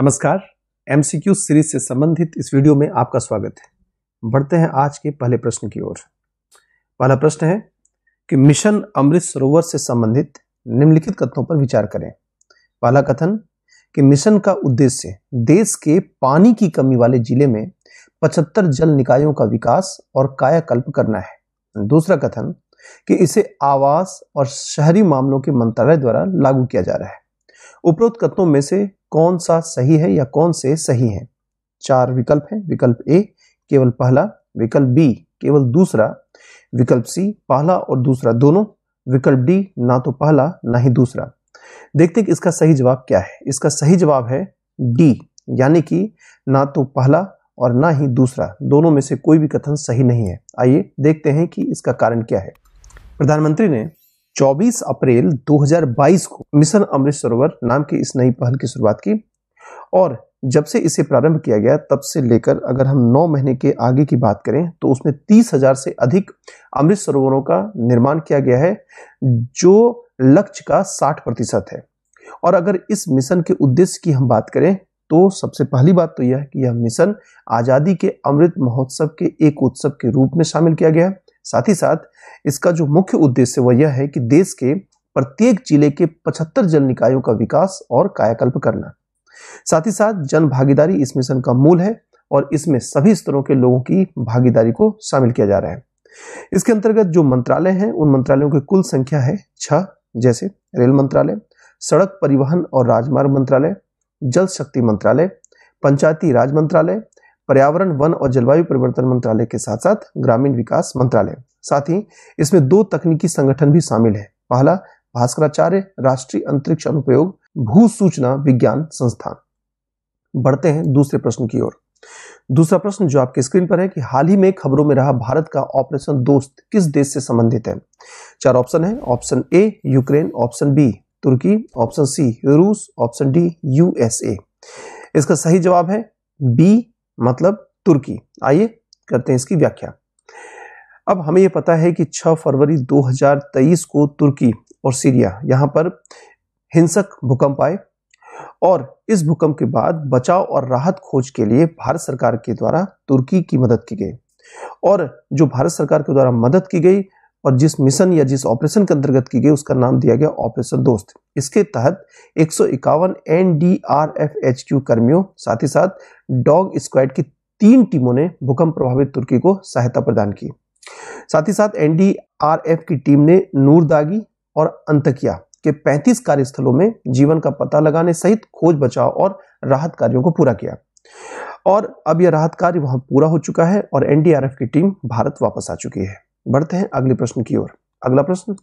नमस्कार MCQ series से संबंधित इस वीडियो में आपका स्वागत है बढ़ते हैं आज के पहले प्रश्न की ओर पहला प्रश्न है कि मिशन अमृत सरोवर से संबंधित निम्नलिखित कथनों पर विचार करें पहला कथन कि मिशन का उद्देश्य देश के पानी की कमी वाले जिले में 75 जल निकायों का विकास और कायाकल्प करना है दूसरा कथन कि इसे आवास और शहरी मामलों के मंत्रालय द्वारा लागू किया जा रहा है उपरोक्त कथनों में से कौन सा सही है या कौन से सही है चार विकल्प हैं विकल्प ए केवल पहला विकल्प बी केवल दूसरा विकल्प सी पहला और दूसरा दोनों विकल्प डी ना तो पहला ना ही दूसरा देखते कि इसका सही जवाब क्या है इसका सही जवाब है डी यानी कि ना तो पहला और ना ही दूसरा दोनों में से कोई भी कथन सही नहीं है आइए देखते हैं कि इसका कारण क्या है प्रधानमंत्री ने 24 अप्रैल 2022 को मिशन अमृत सरोवर नाम की इस नई पहल की शुरुआत की और जब से इसे प्रारंभ किया गया तब से लेकर अगर हम 9 महीने के आगे की बात करें तो उसमें तीस हजार से अधिक अमृत सरोवरों का निर्माण किया गया है जो लक्ष्य का 60 प्रतिशत है और अगर इस मिशन के उद्देश्य की हम बात करें तो सबसे पहली बात तो यह है कि यह मिशन आज़ादी के अमृत महोत्सव के एक उत्सव के रूप में शामिल किया गया है साथ ही साथ इसका जो मुख्य उद्देश्य वह यह है कि देश के प्रत्येक जिले के 75 जल निकायों का विकास और कायाकल्प करना साथ ही साथ जन भागीदारी इस मिशन का मूल है और इसमें सभी स्तरों के लोगों की भागीदारी को शामिल किया जा रहा है इसके अंतर्गत जो मंत्रालय हैं उन मंत्रालयों की कुल संख्या है छह जैसे रेल मंत्रालय सड़क परिवहन और राजमार्ग मंत्रालय जल शक्ति मंत्रालय पंचायती राज मंत्रालय पर्यावरण वन और जलवायु परिवर्तन मंत्रालय के साथ साथ ग्रामीण विकास मंत्रालय साथ ही इसमें दो तकनीकी संगठन भी शामिल है पहला भास्कराचार्य राष्ट्रीय अंतरिक्ष अनुप्रयोग भू सूचना विज्ञान संस्थान बढ़ते हैं दूसरे प्रश्न की ओर दूसरा प्रश्न जो आपके स्क्रीन पर है कि हाल ही में खबरों में रहा भारत का ऑपरेशन दोस्त किस देश से संबंधित है चार ऑप्शन है option A Ukraine option B तुर्की ऑप्शन सी रूस ऑप्शन डी यूएसए इसका सही जवाब है बी मतलब तुर्की आइए करते हैं इसकी व्याख्या अब हमें यह पता है कि 6 फरवरी 2023 को तुर्की और सीरिया यहां पर हिंसक भूकंप आए और इस भूकंप के बाद बचाव और राहत खोज के लिए भारत सरकार के द्वारा तुर्की की मदद की गई और जो भारत सरकार के द्वारा मदद की गई और जिस मिशन या जिस ऑपरेशन के अंतर्गत की गई उसका नाम दिया गया ऑपरेशन दोस्त इसके तहत एक सौ इक्यावन N D R F H Q कर्मियों साथ ही साथ डॉग स्क्वाड की तीन टीमों ने भूकंप प्रभावित तुर्की को सहायता प्रदान की साथ ही साथ एनडीआरएफ की टीम ने नूरदागी और अंतकिया के 35 कार्यस्थलों में जीवन का पता लगाने सहित खोज बचाव और राहत कार्यों को पूरा किया और अब यह राहत कार्य वहां पूरा हो चुका है और एनडीआरएफ की टीम भारत वापस आ चुकी है बढ़ते हैं अगले प्रश्न की ओर अगला प्रश्न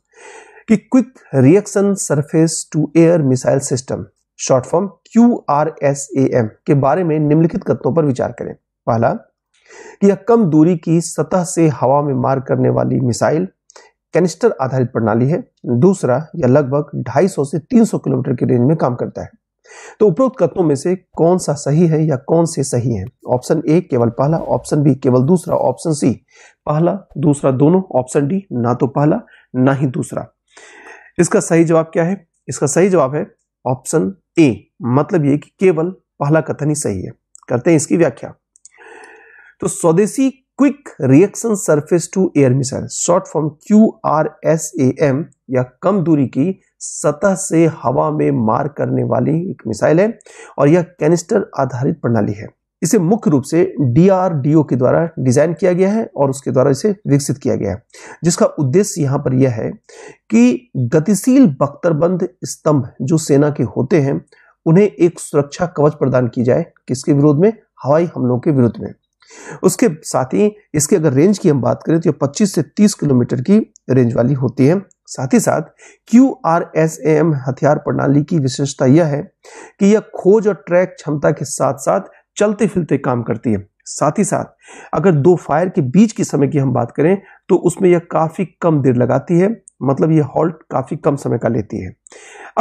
कि quick reaction surface to air missile system short form Q R S A M के बारे में निम्नलिखित कथनों पर विचार करें पहला कि यह कम दूरी की सतह से हवा में मार करने वाली मिसाइल कैनिस्टर आधारित प्रणाली है दूसरा यह लगभग 250 से 300 किलोमीटर की रेंज में काम करता है तो उपरोक्त कथनों में से कौन सा सही है या कौन से सही है ऑप्शन ए केवल पहला ऑप्शन बी केवल दूसरा ऑप्शन सी पहला दूसरा दोनों ऑप्शन डी ना तो पहला ना ही दूसरा इसका सही जवाब क्या है इसका सही जवाब है ऑप्शन ए मतलब ये कि केवल पहला कथन ही सही है करते हैं इसकी व्याख्या तो स्वदेशी quick reaction surface to air missile short form Q R S A M या कम दूरी की सतह से हवा में मार करने वाली एक मिसाइल है और यह कैनिस्टर आधारित प्रणाली है इसे मुख्य रूप से डीआरडीओ के द्वारा डिजाइन किया गया है और उसके द्वारा इसे विकसित किया गया है जिसका उद्देश्य यहाँ पर यह है कि गतिशील बख्तरबंद स्तंभ जो सेना के होते हैं उन्हें एक सुरक्षा कवच प्रदान की जाए किसके विरोध में हवाई हमलों के विरुद्ध में उसके साथ ही इसके अगर रेंज की हम बात करें तो 25 से 30 किलोमीटर की रेंज वाली होती है साथ ही साथ क्यू आर एस एम हथियार प्रणाली की विशेषता यह है कि यह खोज और ट्रैक क्षमता के साथ साथ चलते फिरते काम करती है साथ ही साथ अगर दो फायर के बीच के समय की हम बात करें तो उसमें यह काफ़ी कम देर लगाती है मतलब यह हॉल्ट काफ़ी कम समय का लेती है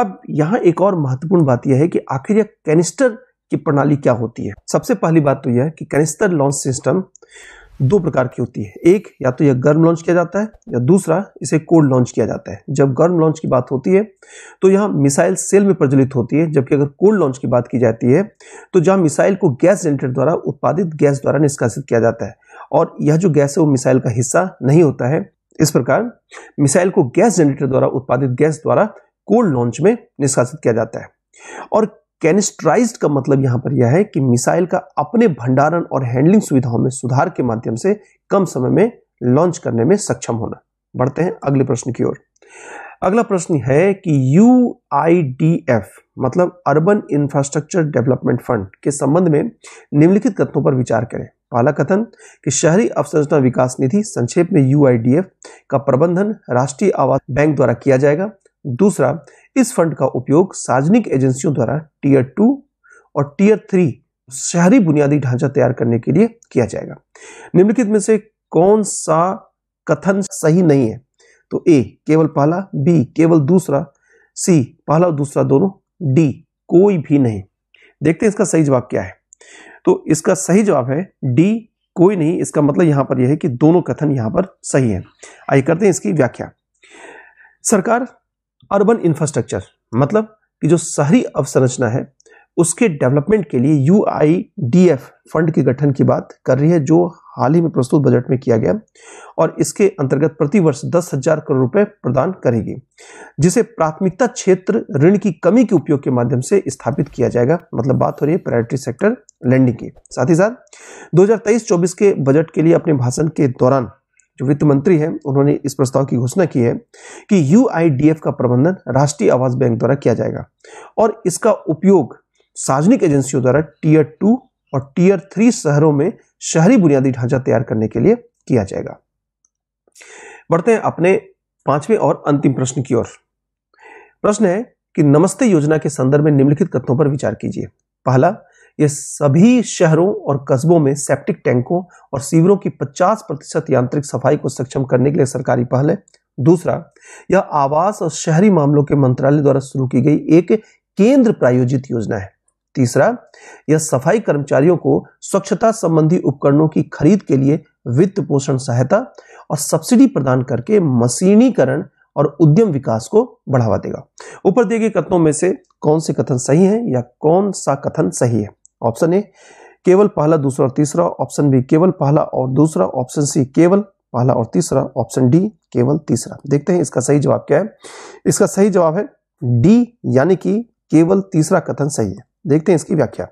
अब यहां एक और महत्वपूर्ण बात यह है कि आखिर यह कैनिस्टर की प्रणाली क्या होती है सबसे पहली बात तो यह है कि कैनिस्टर लॉन्च सिस्टम दो प्रकार की होती है एक या तो यह गर्म लॉन्च किया जाता है या दूसरा इसे कोल्ड लॉन्च किया जाता है जब गर्म लॉन्च की बात होती है तो यहाँ मिसाइल सेल में प्रज्वलित होती है जबकि अगर कोल्ड लॉन्च की बात की जाती है तो जहाँ मिसाइल को गैस जनरेटर द्वारा उत्पादित गैस द्वारा निष्कासित किया जाता है और यह जो गैस है वो मिसाइल का हिस्सा नहीं होता है इस प्रकार मिसाइल को गैस जनरेटर द्वारा उत्पादित गैस द्वारा कोल्ड लॉन्च में निष्कासित किया जाता है और कैनिस्ट्राइज का मतलब यहां पर यह है कि मिसाइल का अपने भंडारण और हैंडलिंग सुविधाओं में सुधार के माध्यम से कम समय में लॉन्च करने में सक्षम होना बढ़ते हैं अगले प्रश्न की ओर अगला प्रश्न है कि यू मतलब अर्बन इंफ्रास्ट्रक्चर डेवलपमेंट फंड के संबंध में निम्नलिखित कथनों पर विचार करें पहला कथन कि शहरी अवसंरचना विकास निधि संक्षेप में यू का प्रबंधन राष्ट्रीय आवास बैंक द्वारा किया जाएगा दूसरा इस फंड का उपयोग सार्वजनिक एजेंसियों द्वारा टीयर टू और टीयर थ्री शहरी बुनियादी ढांचा तैयार करने के लिए किया जाएगा निम्नलिखित में से कौन सा कथन सही नहीं है तो ए केवल पहला बी केवल दूसरा सी पहला और दूसरा दोनों डी कोई भी नहीं देखते हैं इसका सही जवाब क्या है तो इसका सही जवाब है डी कोई नहीं इसका मतलब यहां पर यह है कि दोनों कथन यहां पर सही है आइए करते हैं इसकी व्याख्या सरकार अर्बन इंफ्रास्ट्रक्चर मतलब कि जो शहरी अवसंरचना है उसके डेवलपमेंट के लिए यू फंड के गठन की बात कर रही है जो हाल ही में प्रस्तुत बजट में किया गया और इसके अंतर्गत प्रतिवर्ष दस हजार करोड़ रुपए प्रदान करेगी जिसे प्राथमिकता क्षेत्र ऋण की कमी के उपयोग के माध्यम से स्थापित किया जाएगा मतलब बात हो रही है प्रायोरिटी सेक्टर लैंडिंग की साथ ही साथ 2023-24 के बजट के लिए अपने भाषण के दौरान जो वित्त मंत्री हैं उन्होंने इस प्रस्ताव की घोषणा की है कि यू का प्रबंधन राष्ट्रीय आवास बैंक द्वारा किया जाएगा और इसका उपयोग सार्वजनिक एजेंसियों द्वारा टीयर टू और टीयर थ्री शहरों में शहरी बुनियादी ढांचा तैयार करने के लिए किया जाएगा बढ़ते हैं अपने पांचवें और अंतिम प्रश्न की ओर प्रश्न है कि नमस्ते योजना के संदर्भ में निम्नलिखित तथ्यों पर विचार कीजिए पहला ये सभी शहरों और कस्बों में सेप्टिक टैंकों और सीवरों की 50 प्रतिशत यांत्रिक सफाई को सक्षम करने के लिए सरकारी पहल है दूसरा यह आवास और शहरी मामलों के मंत्रालय द्वारा शुरू की गई एक केंद्र प्रायोजित योजना है तीसरा यह सफाई कर्मचारियों को स्वच्छता संबंधी उपकरणों की खरीद के लिए वित्त पोषण सहायता और सब्सिडी प्रदान करके मशीनीकरण और उद्यम विकास को बढ़ावा देगा ऊपर दिए गए कथनों में से कौन से कथन सही है या कौन सा कथन सही है ऑप्शन ए केवल पहला दूसरा और तीसरा ऑप्शन बी केवल पहला और दूसरा ऑप्शन सी केवल पहला और तीसरा ऑप्शन डी केवल तीसरा देखते हैं इसका सही जवाब क्या है इसका सही जवाब है डी यानी कि केवल तीसरा कथन सही है देखते हैं इसकी व्याख्या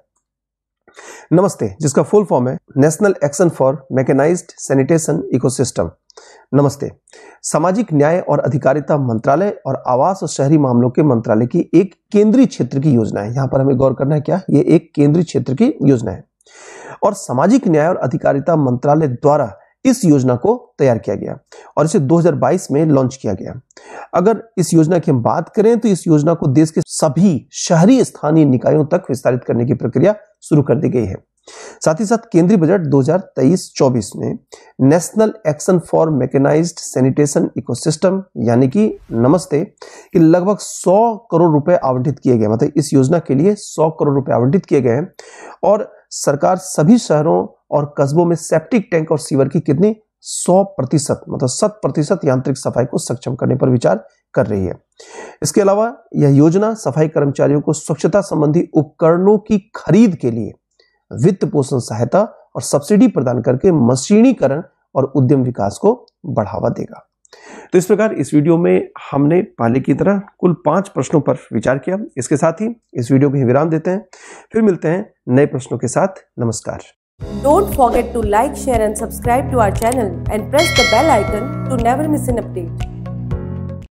नमस्ते जिसका फुल फॉर्म है national action for mechanised sanitation ecosystem Namaste सामाजिक न्याय और अधिकारिता मंत्रालय और आवास और शहरी मामलों के मंत्रालय की एक केंद्रीय क्षेत्र की योजना है यहां पर हमें गौर करना है क्या ये एक केंद्रीय क्षेत्र की योजना है और सामाजिक न्याय और अधिकारिता मंत्रालय द्वारा इस योजना को तैयार किया गया और इसे 2022 में लॉन्च किया गया अगर इस योजना की हम बात करें तो इस योजना को देश के सभी शहरी स्थानीय निकायों तक विस्तारित करने की प्रक्रिया शुरू कर दी गई है साथ ही साथ केंद्रीय बजट 2023-24 में national action for mechanised sanitation ecosystem यानी कि नमस्ते कि लगभग 100 करोड़ रुपए आवंटित किए गए मतलब इस योजना के लिए 100 करोड़ रुपए आवंटित किए गए हैं और सरकार सभी शहरों और कस्बों में सेप्टिक टैंक और सीवर की कितनी 100 प्रतिशत मतलब शत प्रतिशत यांत्रिक सफाई को सक्षम करने पर विचार कर रही है इसके अलावा यह योजना सफाई कर्मचारियों को स्वच्छता संबंधी उपकरणों की खरीद के लिए वित्त पोषण सहायता और सब्सिडी प्रदान करके मशीनीकरण और उद्यम विकास को बढ़ावा देगा तो इस प्रकार इस वीडियो में हमने पहले की तरह कुल पांच प्रश्नों पर विचार किया इसके साथ ही इस वीडियो को विराम देते हैं फिर मिलते हैं नए प्रश्नों के साथ नमस्कार don't forget to like share and subscribe to our channel and press the bell icon to never miss an update